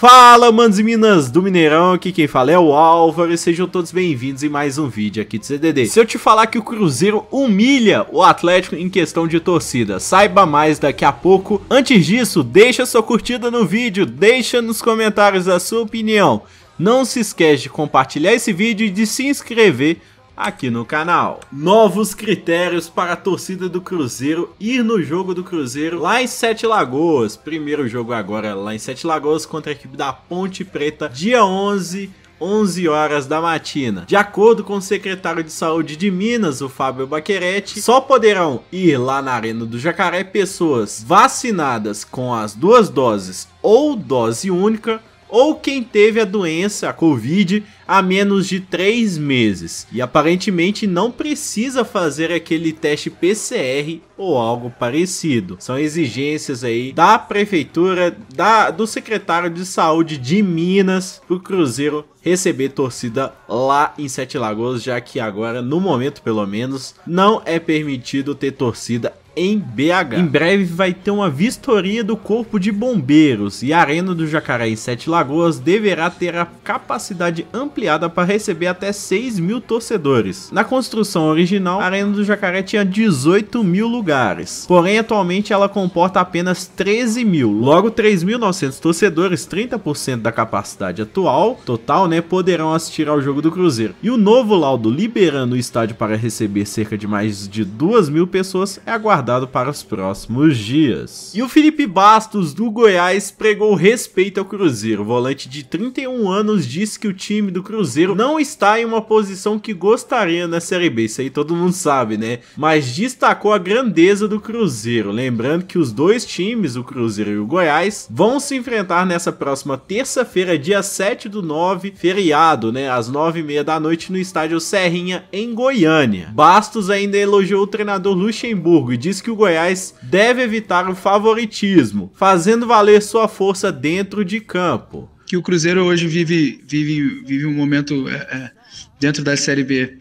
Fala, manos e minas do Mineirão, aqui quem fala é o Álvaro e sejam todos bem-vindos em mais um vídeo aqui do CDD. Se eu te falar que o Cruzeiro humilha o Atlético em questão de torcida, saiba mais daqui a pouco. Antes disso, deixa sua curtida no vídeo, deixa nos comentários a sua opinião. Não se esquece de compartilhar esse vídeo e de se inscrever aqui no canal. Novos critérios para a torcida do Cruzeiro ir no jogo do Cruzeiro lá em Sete Lagoas. Primeiro jogo agora lá em Sete Lagoas contra a equipe da Ponte Preta, dia 11 11 horas da matina. De acordo com o secretário de saúde de Minas, o Fábio Baquerete, só poderão ir lá na Arena do Jacaré pessoas vacinadas com as duas doses ou dose única ou quem teve a doença, a Covid, há menos de 3 meses e aparentemente não precisa fazer aquele teste PCR ou algo parecido. São exigências aí da prefeitura, da, do secretário de saúde de Minas para o Cruzeiro receber torcida lá em Sete Lagoas, já que agora, no momento pelo menos, não é permitido ter torcida em BH. Em breve vai ter uma vistoria do Corpo de Bombeiros e a Arena do Jacaré em Sete Lagoas deverá ter a capacidade ampliada para receber até 6 mil torcedores. Na construção original, a Arena do Jacaré tinha 18 mil lugares, porém atualmente ela comporta apenas 13 mil, logo 3.900 torcedores, 30% da capacidade atual, total, né, poderão assistir ao jogo do Cruzeiro. E o novo laudo liberando o estádio para receber cerca de mais de 2 mil pessoas é aguardado guardado para os próximos dias. E o Felipe Bastos, do Goiás, pregou respeito ao Cruzeiro. O volante de 31 anos disse que o time do Cruzeiro não está em uma posição que gostaria na Série B. Isso aí todo mundo sabe, né? Mas destacou a grandeza do Cruzeiro. Lembrando que os dois times, o Cruzeiro e o Goiás, vão se enfrentar nessa próxima terça-feira, dia 7 do 9, feriado, né? Às 9h30 da noite no estádio Serrinha, em Goiânia. Bastos ainda elogiou o treinador Luxemburgo e disse diz que o Goiás deve evitar o favoritismo, fazendo valer sua força dentro de campo. Que o Cruzeiro hoje vive, vive, vive um momento é, é, dentro da Série B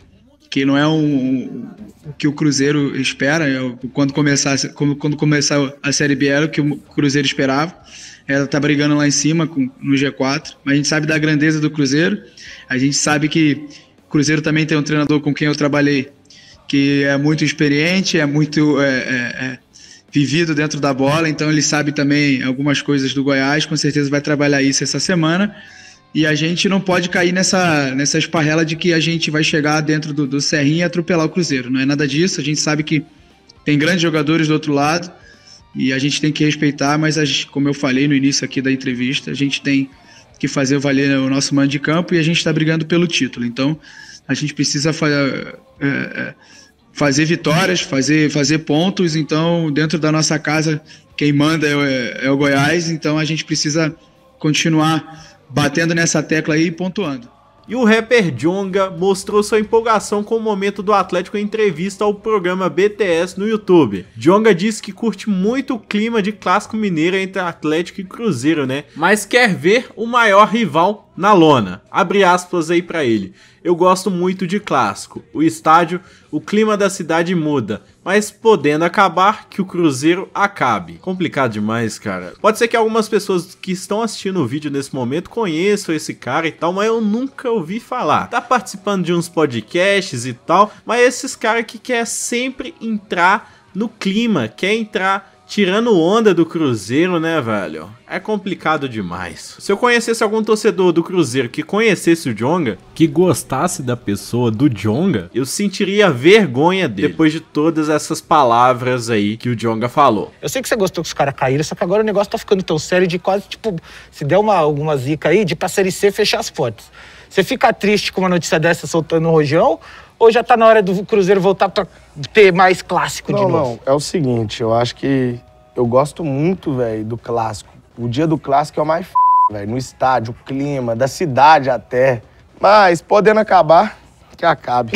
que não é um, um, o que o Cruzeiro espera. É quando começar, quando começar a Série B era o que o Cruzeiro esperava. Ela está brigando lá em cima com, no G4. Mas a gente sabe da grandeza do Cruzeiro. A gente sabe que o Cruzeiro também tem um treinador com quem eu trabalhei, que é muito experiente, é muito é, é, é, vivido dentro da bola, então ele sabe também algumas coisas do Goiás, com certeza vai trabalhar isso essa semana. E a gente não pode cair nessa, nessa esparrela de que a gente vai chegar dentro do, do Serrinha e atropelar o Cruzeiro. Não é nada disso, a gente sabe que tem grandes jogadores do outro lado e a gente tem que respeitar, mas gente, como eu falei no início aqui da entrevista, a gente tem que fazer valer o nosso mando de campo e a gente está brigando pelo título. Então a gente precisa fazer, é, é, fazer vitórias, fazer, fazer pontos. Então, dentro da nossa casa, quem manda é, é, é o Goiás. Então, a gente precisa continuar batendo nessa tecla aí e pontuando. E o rapper Jonga mostrou sua empolgação com o momento do Atlético em entrevista ao programa BTS no YouTube. Jonga disse que curte muito o clima de clássico mineiro entre Atlético e Cruzeiro, né? Mas quer ver o maior rival na lona. Abre aspas aí para ele. Eu gosto muito de clássico. O estádio, o clima da cidade muda, mas podendo acabar que o Cruzeiro acabe. Complicado demais, cara. Pode ser que algumas pessoas que estão assistindo o vídeo nesse momento conheçam esse cara e tal, mas eu nunca ouvi falar. Tá participando de uns podcasts e tal, mas esses caras que quer sempre entrar no clima, quer entrar tirando onda do Cruzeiro, né, velho? É complicado demais. Se eu conhecesse algum torcedor do Cruzeiro que conhecesse o Jonga, que gostasse da pessoa do Jonga, eu sentiria vergonha dele depois de todas essas palavras aí que o Jonga falou. Eu sei que você gostou que os caras caíram, só que agora o negócio tá ficando tão sério de quase tipo, se der uma alguma zica aí de pra série C fechar as portas. Você fica triste com uma notícia dessa soltando o rojão? Ou já tá na hora do Cruzeiro voltar pra ter mais clássico não, de novo? Não, é o seguinte, eu acho que eu gosto muito, velho, do clássico. O dia do clássico é o mais f, velho. No estádio, o clima, da cidade até. Mas, podendo acabar, que acabe.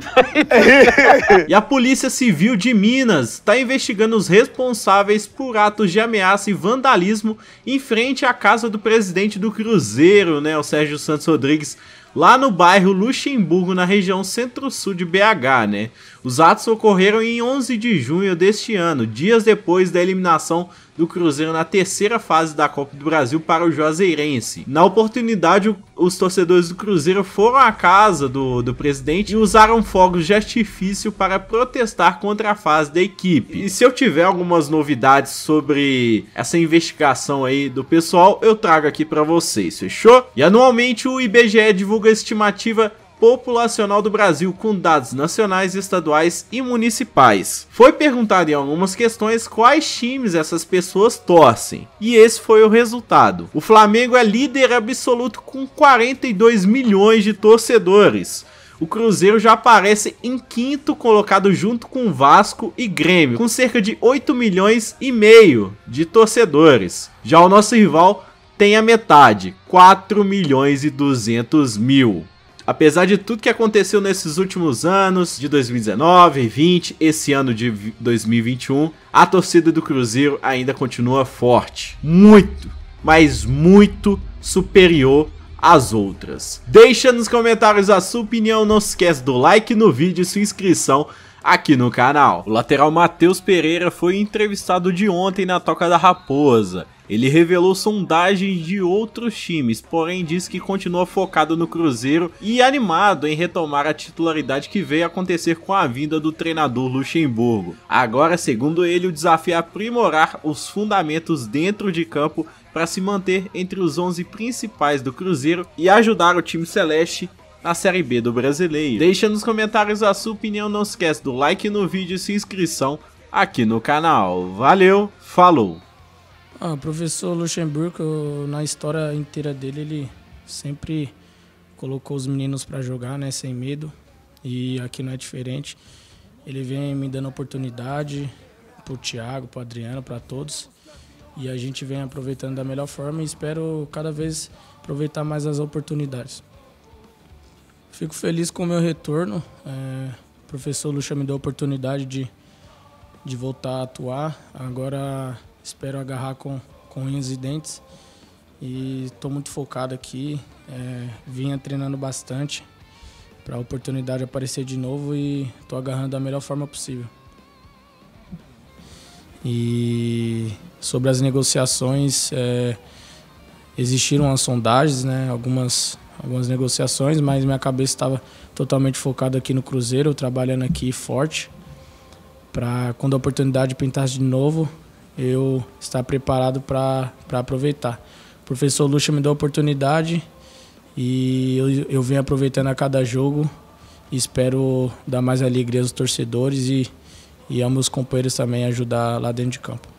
e a Polícia Civil de Minas está investigando os responsáveis por atos de ameaça e vandalismo em frente à casa do presidente do Cruzeiro, né, o Sérgio Santos Rodrigues lá no bairro Luxemburgo, na região centro-sul de BH, né? Os atos ocorreram em 11 de junho deste ano, dias depois da eliminação do Cruzeiro na terceira fase da Copa do Brasil para o Juazeirense. Na oportunidade, os torcedores do Cruzeiro foram à casa do, do presidente e usaram fogos de artifício para protestar contra a fase da equipe. E se eu tiver algumas novidades sobre essa investigação aí do pessoal, eu trago aqui para vocês, fechou? E anualmente o IBGE divulga divulga a estimativa populacional do Brasil com dados nacionais, estaduais e municipais. Foi perguntado em algumas questões quais times essas pessoas torcem, e esse foi o resultado. O Flamengo é líder absoluto com 42 milhões de torcedores. O Cruzeiro já aparece em quinto colocado junto com Vasco e Grêmio, com cerca de 8 milhões e meio de torcedores. Já o nosso rival tem a metade, 4 milhões e 200 mil. Apesar de tudo que aconteceu nesses últimos anos, de 2019, 20, esse ano de 2021, a torcida do Cruzeiro ainda continua forte, muito, mas muito superior às outras. Deixa nos comentários a sua opinião, não esquece do like no vídeo e sua inscrição aqui no canal. O lateral Matheus Pereira foi entrevistado de ontem na Toca da Raposa. Ele revelou sondagens de outros times, porém diz que continua focado no Cruzeiro e animado em retomar a titularidade que veio acontecer com a vinda do treinador Luxemburgo. Agora, segundo ele, o desafio é aprimorar os fundamentos dentro de campo para se manter entre os 11 principais do Cruzeiro e ajudar o time celeste na Série B do Brasileiro. Deixa nos comentários a sua opinião, não esquece do like no vídeo e se inscrição aqui no canal. Valeu, falou! Ah, o professor Luxemburgo, na história inteira dele, ele sempre colocou os meninos para jogar, né, sem medo. E aqui não é diferente. Ele vem me dando oportunidade pro Thiago, pro Adriano, para todos. E a gente vem aproveitando da melhor forma e espero cada vez aproveitar mais as oportunidades. Fico feliz com o meu retorno. É, o professor Lucha me deu a oportunidade de, de voltar a atuar. Agora espero agarrar com, com unhas e dentes. E estou muito focado aqui. É, vinha treinando bastante para a oportunidade aparecer de novo e estou agarrando da melhor forma possível. E sobre as negociações, é, existiram as sondagens, né? Algumas algumas negociações, mas minha cabeça estava totalmente focada aqui no Cruzeiro, trabalhando aqui forte, para quando a oportunidade pintasse de novo, eu estar preparado para aproveitar. O professor Lucha me deu a oportunidade e eu, eu venho aproveitando a cada jogo e espero dar mais alegria aos torcedores e, e aos meus companheiros também ajudar lá dentro de campo.